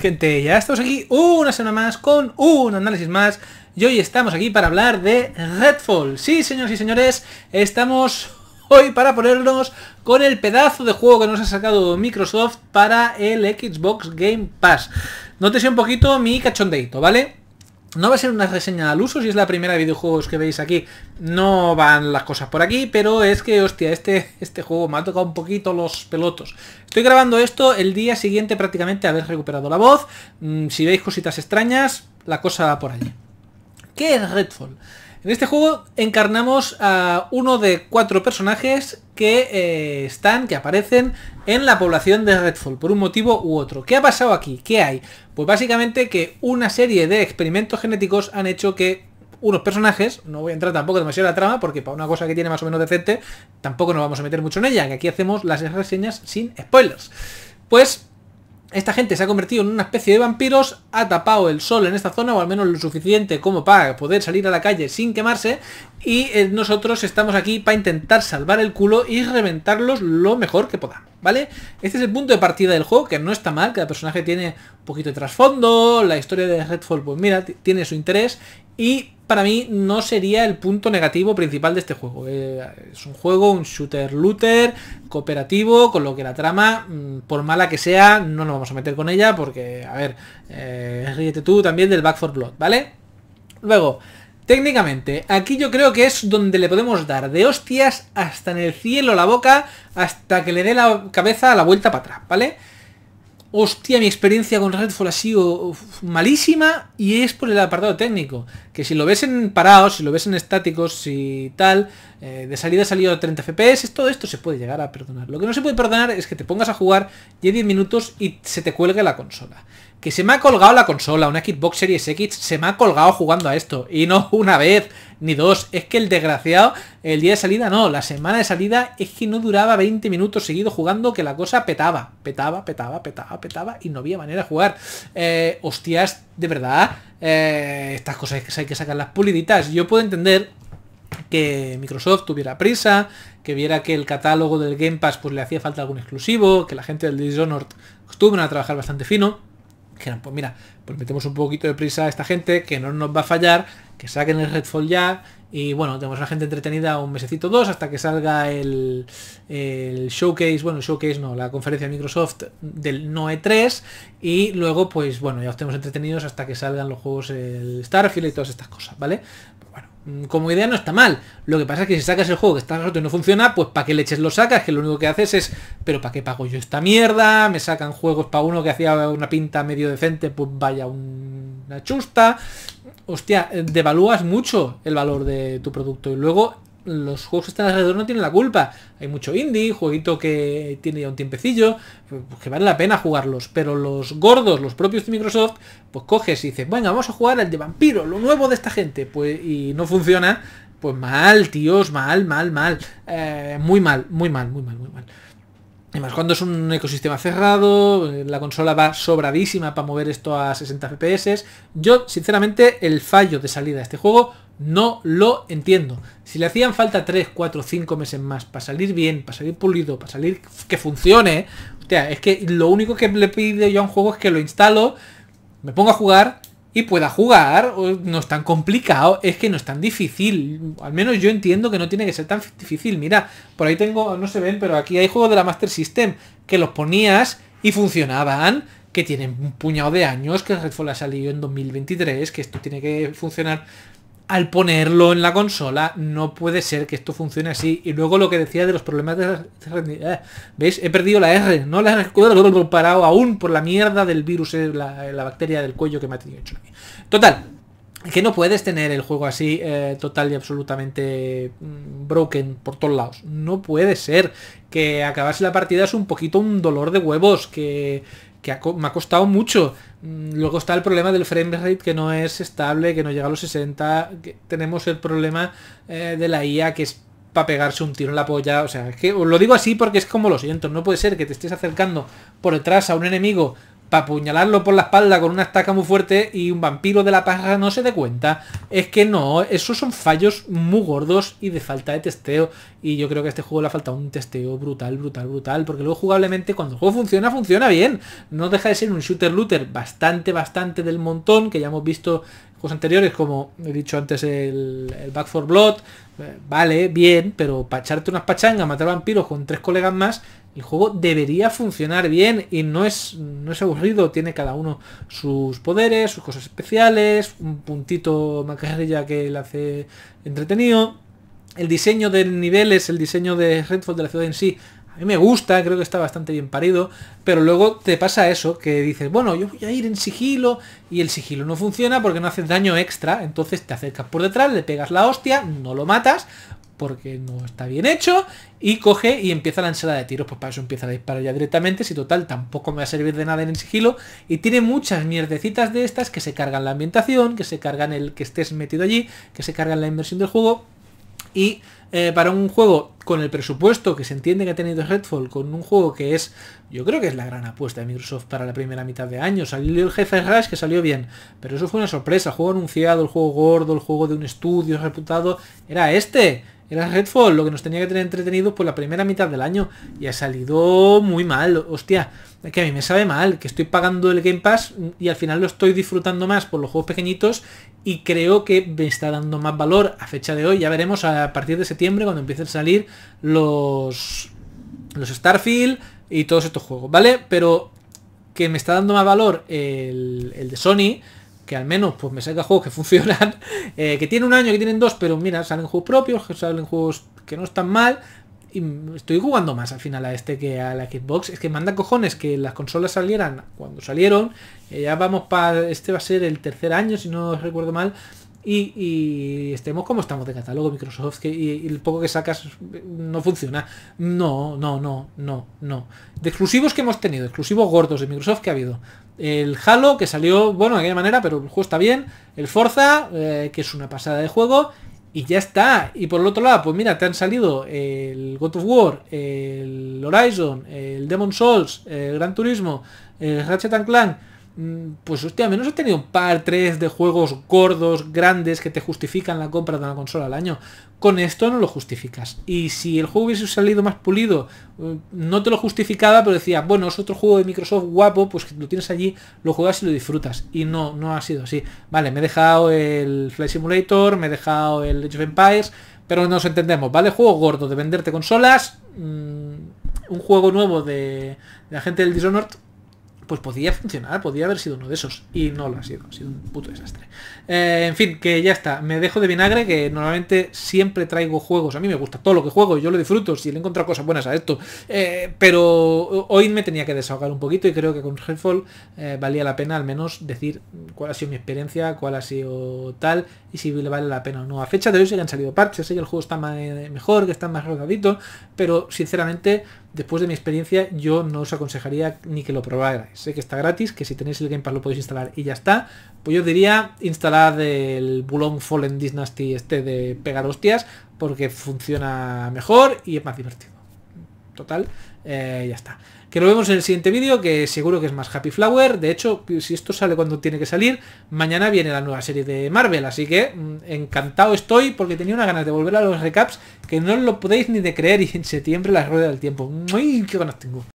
gente, ya estamos aquí una semana más con un análisis más y hoy estamos aquí para hablar de Redfall. Sí, señores y señores, estamos hoy para ponernos con el pedazo de juego que nos ha sacado Microsoft para el Xbox Game Pass. Nótese un poquito mi cachondeito, ¿vale? No va a ser una reseña al uso, si es la primera de videojuegos que veis aquí, no van las cosas por aquí, pero es que, hostia, este, este juego me ha tocado un poquito los pelotos. Estoy grabando esto el día siguiente prácticamente haber recuperado la voz, mm, si veis cositas extrañas, la cosa va por allí. ¿Qué es Redfall? En este juego encarnamos a uno de cuatro personajes que eh, están, que aparecen en la población de Redfall, por un motivo u otro. ¿Qué ha pasado aquí? ¿Qué hay? Pues básicamente que una serie de experimentos genéticos han hecho que unos personajes, no voy a entrar tampoco demasiado en la trama, porque para una cosa que tiene más o menos decente, tampoco nos vamos a meter mucho en ella, que aquí hacemos las reseñas sin spoilers. Pues esta gente se ha convertido en una especie de vampiros, ha tapado el sol en esta zona, o al menos lo suficiente como para poder salir a la calle sin quemarse, y eh, nosotros estamos aquí para intentar salvar el culo y reventarlos lo mejor que podamos. ¿vale? Este es el punto de partida del juego, que no está mal, cada personaje tiene un poquito de trasfondo, la historia de Redfall, pues mira, tiene su interés, y para mí no sería el punto negativo principal de este juego. Eh, es un juego, un shooter looter, cooperativo, con lo que la trama, mm, por mala que sea, no nos vamos a meter con ella, porque, a ver, eh, ríete tú también del Back for Blood, ¿vale? Luego... Técnicamente, aquí yo creo que es donde le podemos dar de hostias hasta en el cielo la boca, hasta que le dé la cabeza a la vuelta para atrás, ¿vale? Hostia, mi experiencia con Redfall ha sido malísima y es por el apartado técnico. Que si lo ves en parados, si lo ves en estáticos, y tal, eh, de salida ha salido a 30 FPS, todo esto se puede llegar a perdonar. Lo que no se puede perdonar es que te pongas a jugar 10 minutos y se te cuelgue la consola que se me ha colgado la consola, una Xbox Series X, se me ha colgado jugando a esto. Y no una vez, ni dos. Es que el desgraciado, el día de salida no, la semana de salida es que no duraba 20 minutos seguido jugando, que la cosa petaba, petaba, petaba, petaba, petaba, y no había manera de jugar. Eh, hostias, de verdad, eh, estas cosas hay que sacarlas puliditas. Yo puedo entender que Microsoft tuviera prisa, que viera que el catálogo del Game Pass pues le hacía falta algún exclusivo, que la gente del Dishonored estuvo a trabajar bastante fino dijeran, pues mira, pues metemos un poquito de prisa a esta gente, que no nos va a fallar, que saquen el Redfall ya, y bueno, tenemos a la gente entretenida un mesecito dos hasta que salga el, el showcase, bueno, el showcase no, la conferencia de Microsoft del NOE 3, y luego pues bueno, ya os tenemos entretenidos hasta que salgan los juegos, el Starfield y todas estas cosas, ¿vale? Mm, como idea no está mal. Lo que pasa es que si sacas el juego que está roto y no funciona, pues para qué leches lo sacas, que lo único que haces es, pero para qué pago yo esta mierda, me sacan juegos para uno que hacía una pinta medio decente, pues vaya una chusta. Hostia, eh, devalúas mucho el valor de tu producto y luego los juegos que están alrededor no tienen la culpa. Hay mucho indie, jueguito que tiene ya un tiempecillo, pues, que vale la pena jugarlos. Pero los gordos, los propios de Microsoft, pues coges y dices, venga, vamos a jugar al de vampiro, lo nuevo de esta gente. Pues, y no funciona, pues mal, tíos, mal, mal, mal. Eh, muy mal, muy mal, muy mal, muy mal. Además, cuando es un ecosistema cerrado, la consola va sobradísima para mover esto a 60 FPS. Yo, sinceramente, el fallo de salida de este juego no lo entiendo. Si le hacían falta 3, 4, 5 meses más para salir bien, para salir pulido, para salir que funcione, O sea, es que lo único que le pido yo a un juego es que lo instalo, me pongo a jugar y pueda jugar. No es tan complicado, es que no es tan difícil. Al menos yo entiendo que no tiene que ser tan difícil. Mira, por ahí tengo, no se ven, pero aquí hay juegos de la Master System que los ponías y funcionaban. Que tienen un puñado de años, que Redfall ha salido en 2023, que esto tiene que funcionar al ponerlo en la consola, no puede ser que esto funcione así. Y luego lo que decía de los problemas de rendimiento. Eh, ¿Veis? He perdido la R, no la he parado aún por la mierda del virus, eh, la, la bacteria del cuello que me ha tenido hecho. Total, que no puedes tener el juego así eh, total y absolutamente mm, broken por todos lados. No puede ser que acabarse la partida es un poquito un dolor de huevos, que, me ha costado mucho. Mm, luego está el problema del frame rate que no es estable, que no llega a los 60. tenemos el problema eh, de la IA que es para pegarse un tiro en la polla. O sea, es que lo digo así porque es como lo siento. No puede ser que te estés acercando por detrás a un enemigo para apuñalarlo por la espalda con una estaca muy fuerte y un vampiro de la paja no se dé cuenta. Es que no, esos son fallos muy gordos y de falta de testeo. Y yo creo que a este juego le ha faltado un testeo brutal, brutal, brutal. Porque luego jugablemente cuando el juego funciona, funciona bien. No deja de ser un shooter looter bastante, bastante del montón que ya hemos visto juegos anteriores, como he dicho antes el, Back for Blood, eh, vale, bien, pero para echarte unas pachangas, matar vampiros con tres colegas más, el juego debería funcionar bien y no es, no es aburrido, tiene cada uno sus poderes, sus cosas especiales, un puntito macarrilla que le hace entretenido. El diseño de niveles, el diseño de Redfall de la ciudad en sí, a mí me gusta, creo que está bastante bien parido, pero luego te pasa eso, que dices, bueno, yo voy a ir en sigilo y el sigilo no funciona porque no haces daño extra, entonces te acercas por detrás, le pegas la hostia, no lo matas, porque no está bien hecho, y coge y empieza la ensalada de tiros, pues para eso empieza a disparar ya directamente, si total tampoco me va a servir de nada en el sigilo, y tiene muchas mierdecitas de estas que se cargan la ambientación, que se cargan el que estés metido allí, que se cargan la inversión del juego, y eh, para un juego con el presupuesto que se entiende que ha tenido Redfall, con un juego que es, yo creo que es la gran apuesta de Microsoft para la primera mitad de año. Salió el jefe Rush que salió bien, pero eso fue una sorpresa. El juego anunciado, el juego gordo, el juego de un estudio reputado, era este era Redfall, lo que nos tenía que tener entretenidos por la primera mitad del año. Y ha salido muy mal, hostia. Que a mí me sabe mal, que estoy pagando el Game Pass y al final lo estoy disfrutando más por los juegos pequeñitos y creo que me está dando más valor a fecha de hoy. Ya veremos a partir de septiembre cuando empiecen a salir los, los Starfield y todos estos juegos, ¿vale? Pero que me está dando más valor el, el de Sony que al menos pues me saca juegos que funcionan, eh, que tienen un año, que tienen dos, pero mira, salen juegos propios, salen juegos que no están mal, y estoy jugando más al final a este que a la Xbox. Es que manda cojones que las consolas salieran cuando salieron. Eh, ya vamos para. Este va a ser el tercer año, si no recuerdo mal. Y, estemos como estamos de catálogo Microsoft que, y, el poco que sacas mm, no funciona. No, no, no, no, no. De exclusivos que hemos tenido, exclusivos gordos de Microsoft que ha habido el Halo, que salió, bueno, de aquella manera, pero el juego está bien, el Forza, eh, que es una pasada de juego, y ya está. Y por el otro lado, pues mira, te han salido el God of War, el Horizon, el Demon Souls, el Gran Turismo, el Ratchet Clank, Mm, pues hostia, al menos he tenido un par, tres de juegos gordos, grandes, que te justifican la compra de una consola al año. Con esto no lo justificas. Y si el juego hubiese salido más pulido, eh, no te lo justificaba, pero decía, bueno, es otro juego de Microsoft guapo, pues lo tienes allí, lo juegas y lo disfrutas. Y no, no ha sido así. Vale, me he dejado el Flight Simulator, me he dejado el Age of Empires, pero nos entendemos, ¿vale? Juego gordo de venderte consolas, mm, un juego nuevo de, de la gente del Dishonored pues podía funcionar, podía haber sido uno de esos. Y no lo ha sido, ha sido un puto desastre. Eh, en fin, que ya está. Me dejo de vinagre, que normalmente siempre traigo juegos. A mí me gusta todo lo que juego, yo lo disfruto, si le encontrado cosas buenas a esto. Eh, pero hoy me tenía que desahogar un poquito y creo que con Hellfall eh, valía la pena al menos decir cuál ha sido mi experiencia, cuál ha sido tal y si le vale la pena o no. A fecha de hoy se que han salido parches, sé que el juego está mejor, que está más rodadito, pero sinceramente, después de mi experiencia, yo no os aconsejaría ni que lo probarais sé que está gratis, que si tenéis el Game Pass lo podéis instalar y ya está. Pues yo diría instalad el Bulong Fallen Dynasty este de pegar hostias, porque funciona mejor y es más divertido. Total, eh, ya está. Que lo vemos en el siguiente vídeo, que seguro que es más Happy Flower. De hecho, si esto sale cuando tiene que salir, mañana viene la nueva serie de Marvel. Así que mm, encantado estoy porque tenía una ganas de volver a los recaps que no lo podéis ni de creer. Y en septiembre la rueda del tiempo. ¡Uy! ¡Qué ganas tengo!